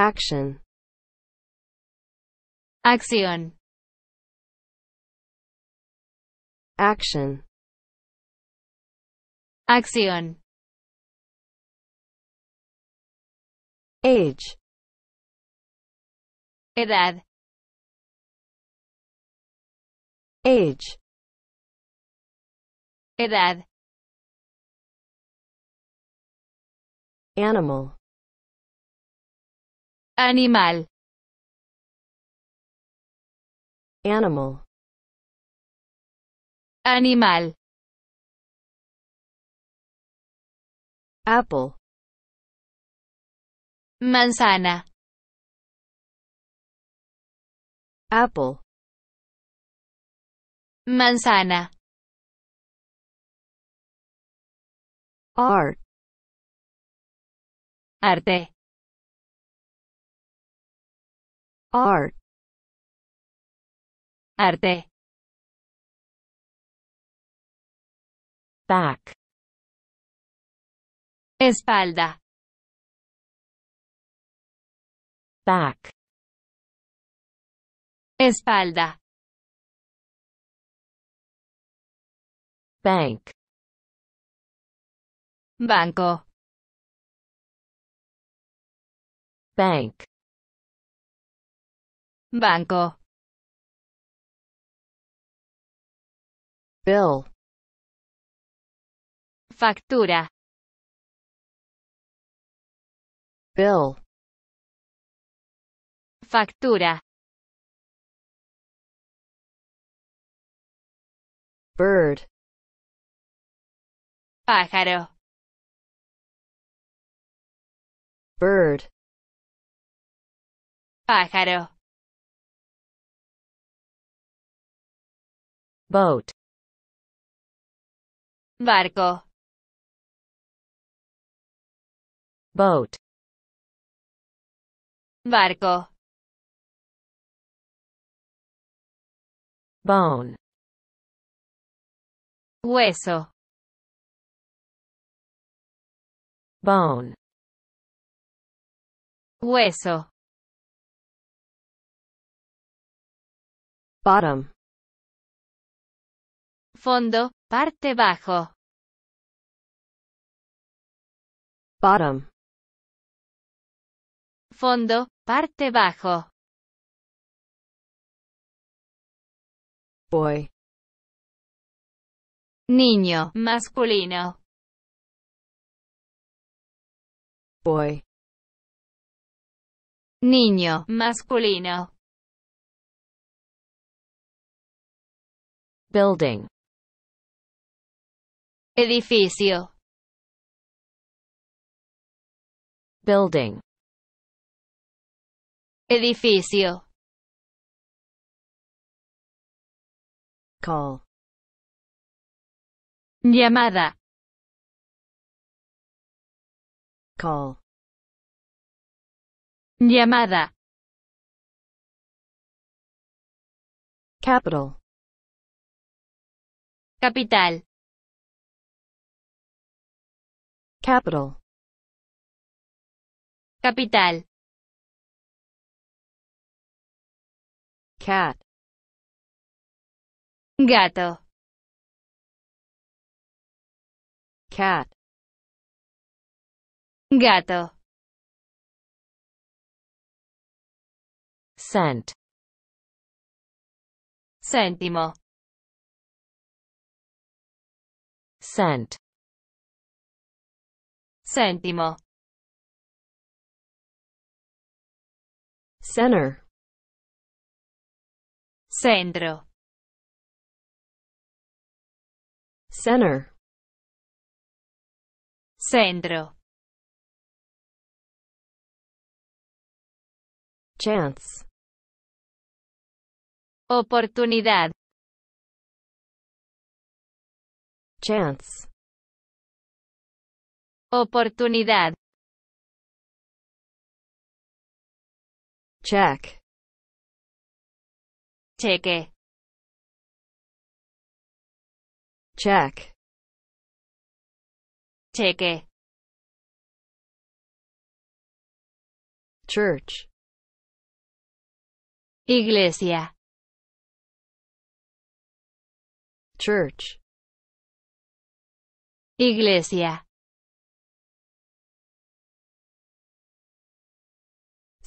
action action action action age edad age edad animal Animal. Animal. Animal. Apple. Manzana. Apple. Manzana. Art. Arte. art arte back espalda back espalda bank banco bank Banco. Bill. Factura. Bill. Factura. Bird. Pájaro. Bird. Pájaro. boat barco boat barco bone hueso bone hueso bottom Fondo, parte bajo. Bottom. Fondo, parte bajo. Boy. Niño, masculino. Boy. Niño, masculino. Building. Edificio. Building. Edificio. Call. Llamada. Call. Llamada. Capital. Capital. Capital. Capital. Cat. Gato. Cat. Gato. Cent. Centimo. Cent. Céntimo. Center. Centro. Center. Centro. Chance. Oportunidad. Chance. Oportunidad. Check. Cheque. Check. Cheque. Church. Iglesia. Church. Iglesia.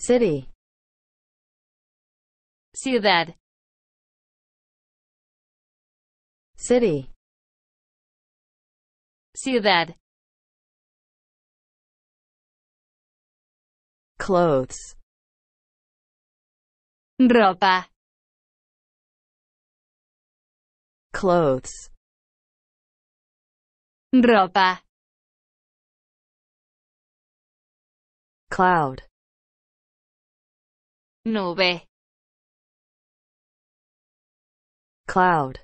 City. Ciudad. City. Ciudad. Clothes. Ropa. Clothes. Ropa. Cloud. nube cloud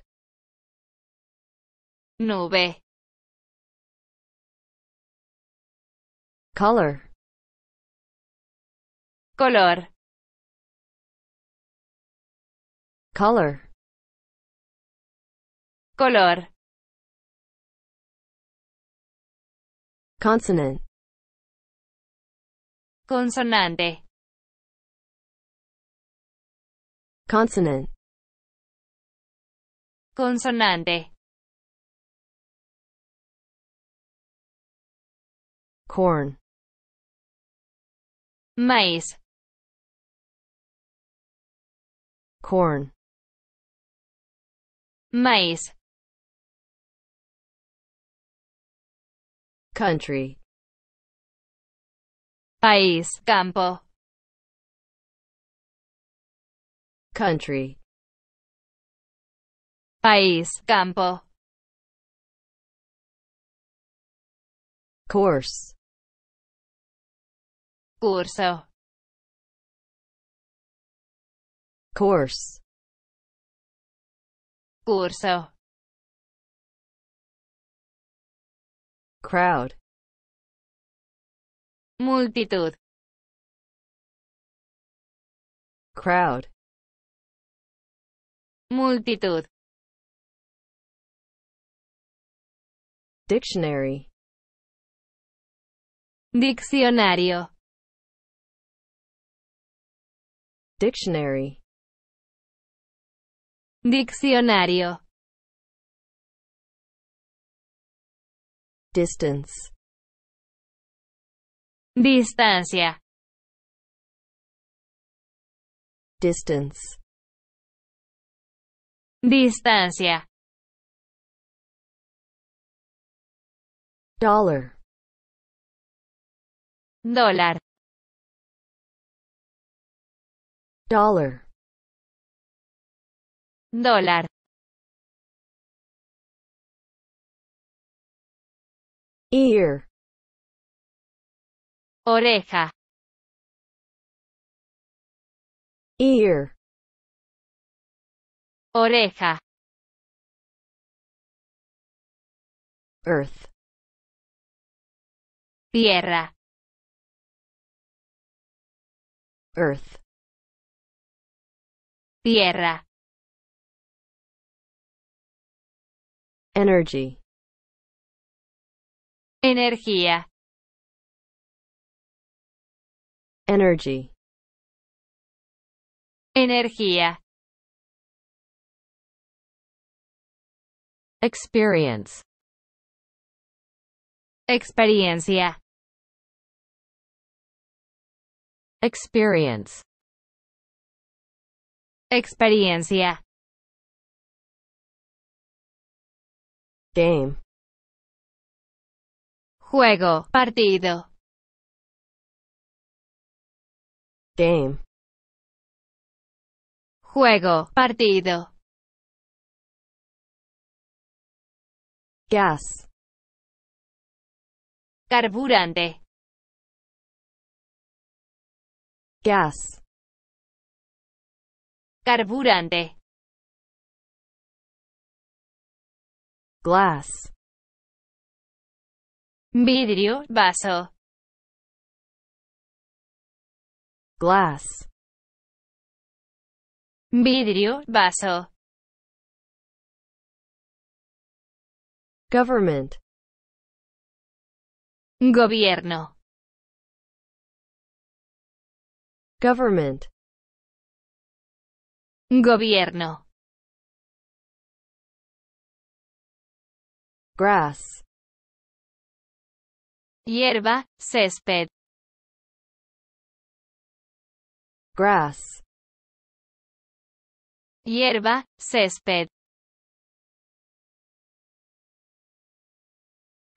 nube color color color color consonant consonante consonant consonante corn maíz corn maíz country país campo country país campo course curso course curso crowd multitud crowd Multitud. Dictionary. Diccionario. Dictionary. Diccionario. Distance. Distancia. Distance. Distancia. Dollar. Dólar. Dollar. Dólar. Ear. Oreja. Ear. Oreja. Earth. Tierra. Earth. Tierra. Energy. Energía. Energy. Energía. Experience Experiencia Experience Experiencia Game Juego, partido. Game. Juego, partido. gas, carburante, gas, carburante, glass, vidrio, vaso, glass, vidrio, vaso. Government. Gobierno. Government. Gobierno. Grass. Hierba, césped. Grass. Hierba, césped.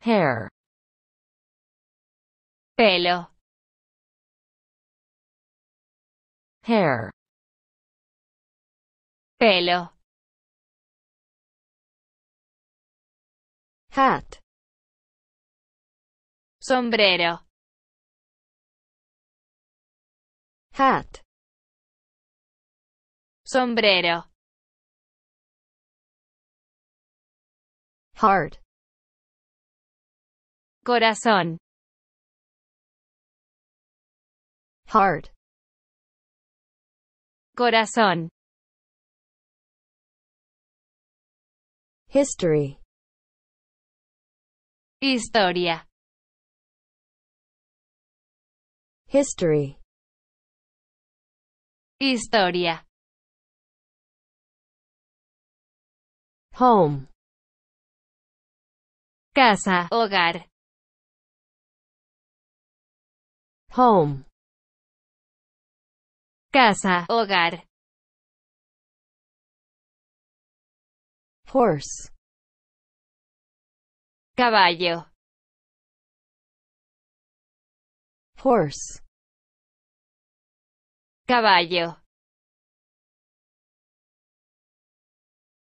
hair pelo hair pelo hat sombrero hat sombrero Heart. Corazón. Heart. Corazón. History. Historia. History. Historia. Home. Casa, hogar. home. Casa, hogar. Horse. Caballo. Horse. Caballo.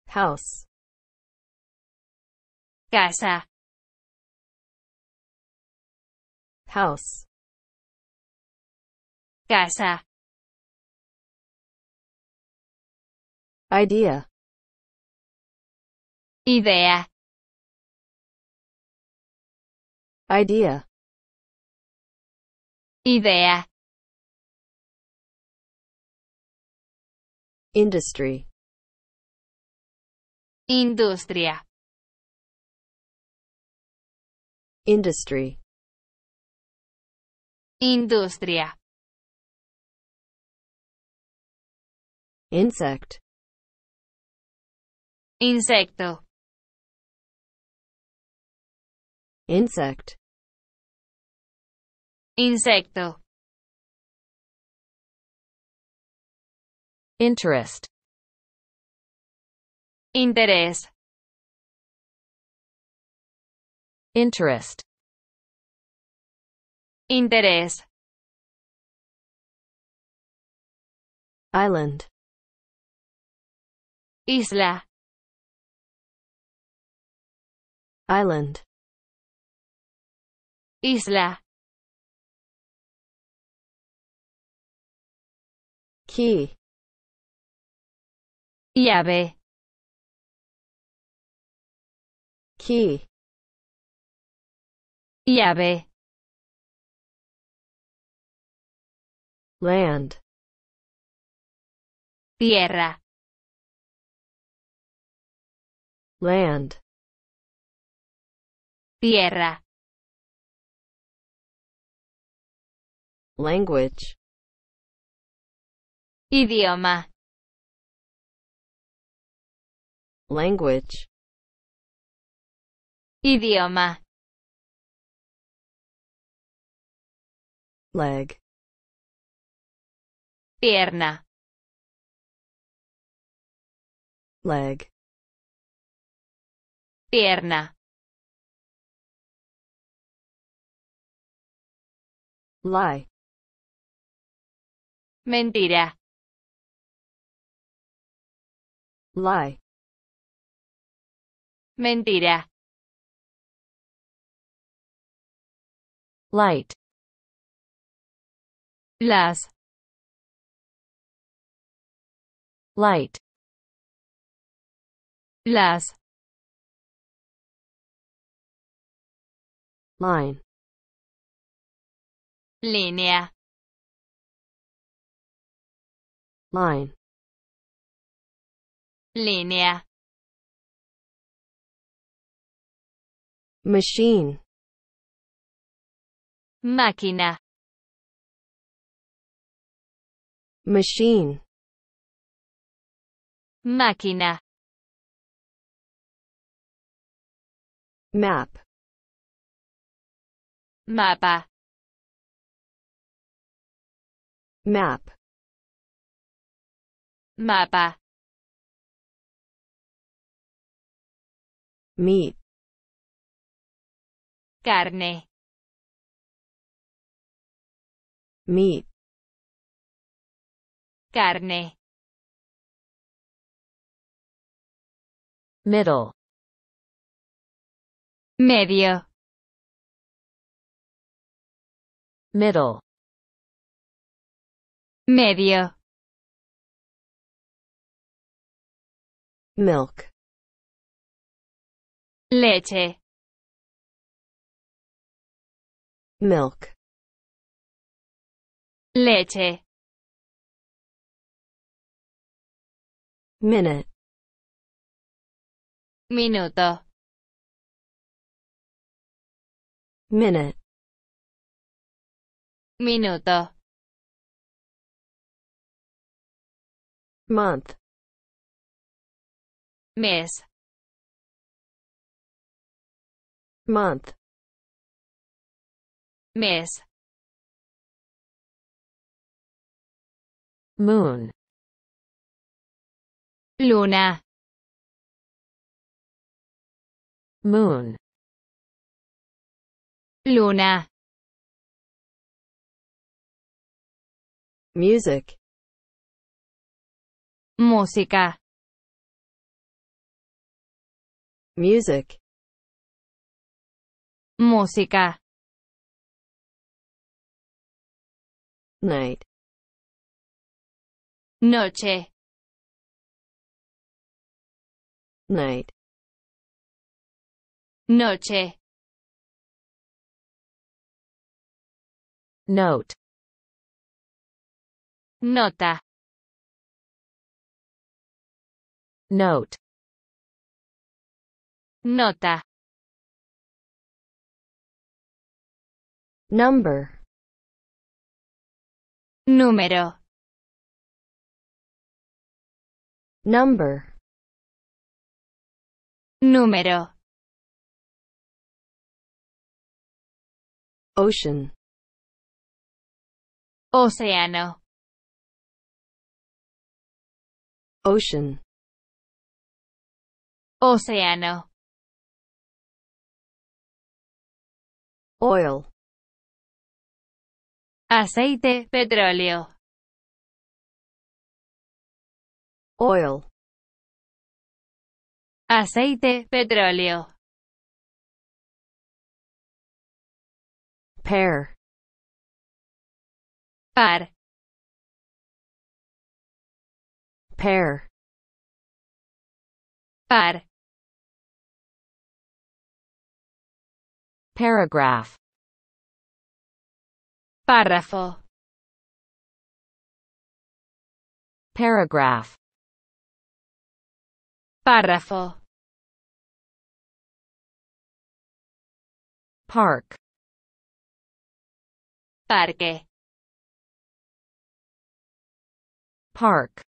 House. Casa. House. Casa. Idea. Idea. Idea. Idea. Industry. Industria. Industry. Industria. insect insecto insect insecto interest interés interest interés island Isla. Island. Isla. Key. Llave. Key. Llave. Land. Tierra. land tierra language idioma language idioma leg pierna leg Pierna. Lie. Mentira. Lie. Mentira. Light. Las. Light. Las. line Línea. line Línea. machine máquina machine máquina map Mapa. Map. Mapa. Meat. Carne. Meat. Carne. Middle. Medio. middle medio milk leche milk leche minute minuto minute Minuto. Month. Mes. Month. Mes. Moon. Luna. Moon. Luna. Music. Música. Music. Música. Night. Noche. Night. Noche. Note. Nota. Note. Nota. Number. Número. Number. Número. Ocean. Océano. Ocean. Océano. Oil. Aceite, petróleo. Oil. Aceite, petróleo. Pear. Par. pair par paragraph párrafo paragraph párrafo park parque park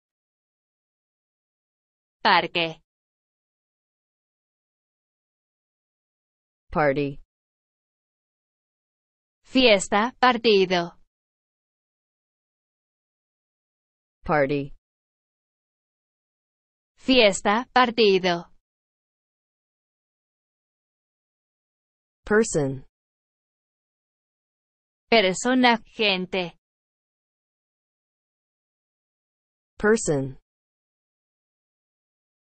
Parque. Party. Fiesta, partido. Party. Fiesta, partido. Person. Persona, gente. Person.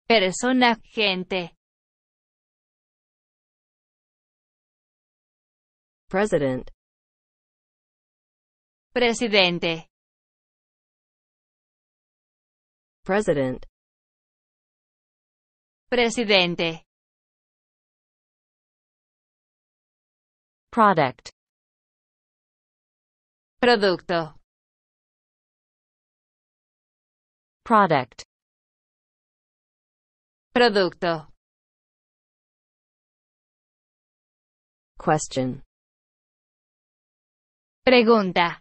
Persona, gente. President. Presidente. President. Presidente. Product. Producto. Product. Producto. Question. Pregunta.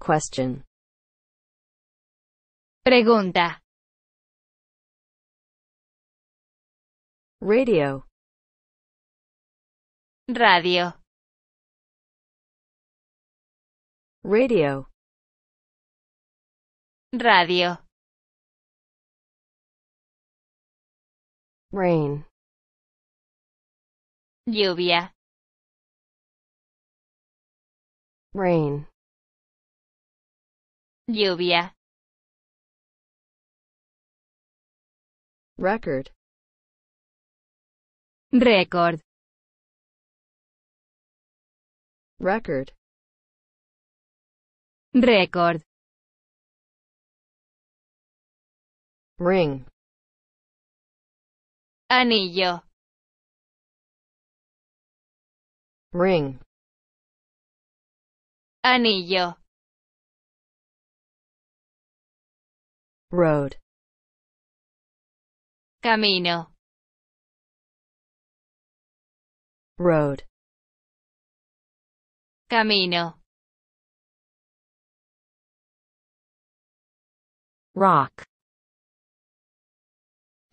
Question. Pregunta. Radio. Radio. Radio. Radio. Rain. Lluvia. Rain. Lluvia. Record. Record. Record. Record. Ring. Anillo. Ring. Anillo. Road. Camino. Road. Camino. Rock.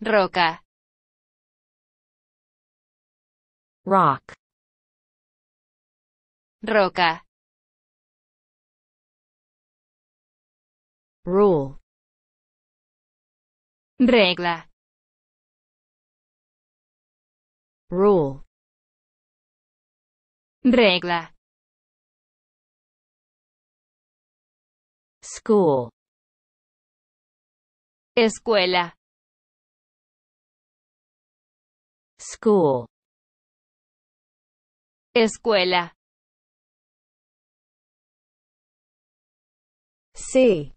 Roca. rock roca rule regla rule regla school escuela school Escuela. sí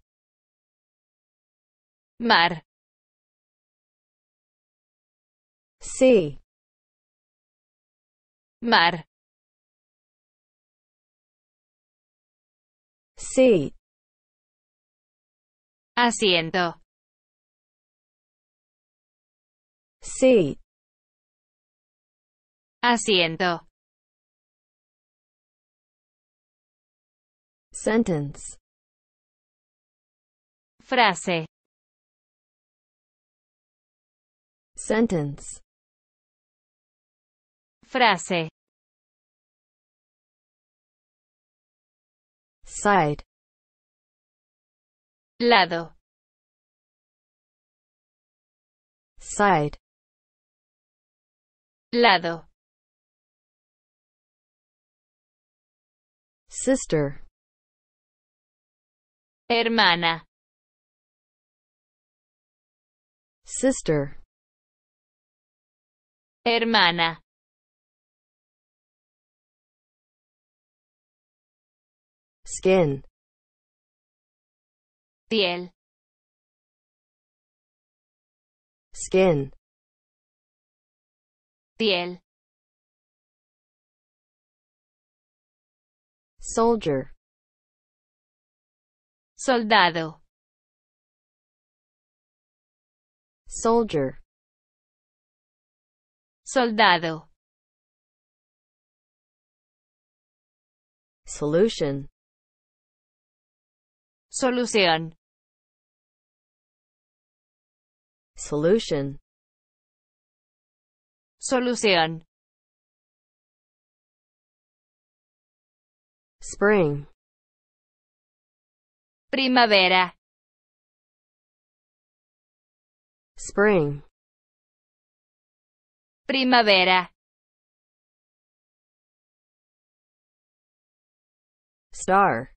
Mar. sí Mar. C. Asiento. C. Asiento. Sentence. Frase. Sentence. Frase. Side. Lado. Side. Lado. Sister hermana, sister, hermana. skin, piel, skin, piel, soldier, Soldado. Soldier. Soldado. Solution. Solución. Solution. Solución. Spring. Primavera. Spring. Primavera. Star.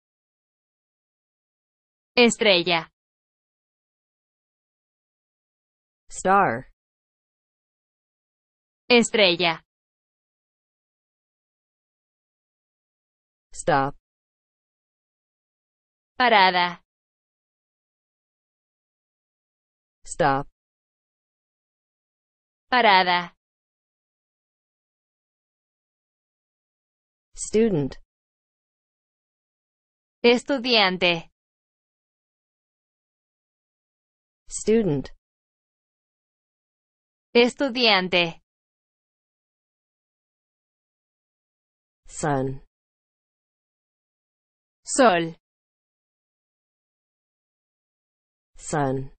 Estrella. Star. Estrella. Stop. Parada. Stop. Parada. Student. Estudiante. Student. Estudiante. Sun. Sol. Sun.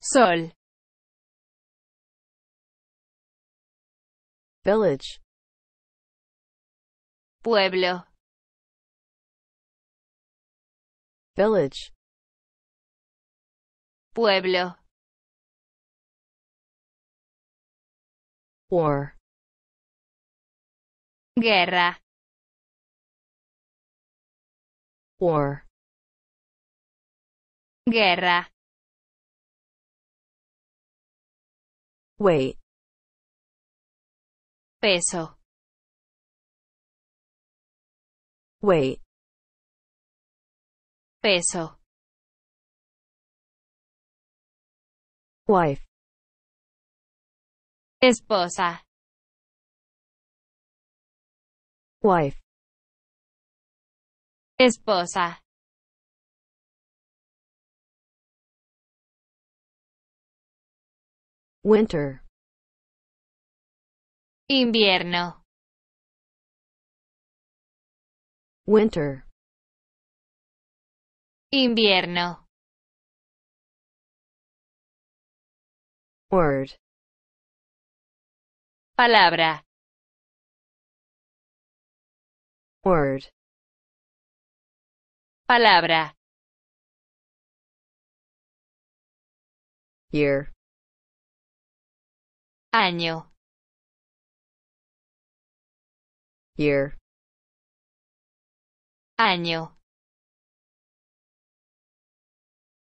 Sol. Village. Pueblo. Village. Pueblo. War. Guerra. War. guerra weight peso weight peso wife esposa wife esposa Winter. Invierno. Winter. Invierno. Word. Palabra. Word. Palabra. Year. Año. Year. Año.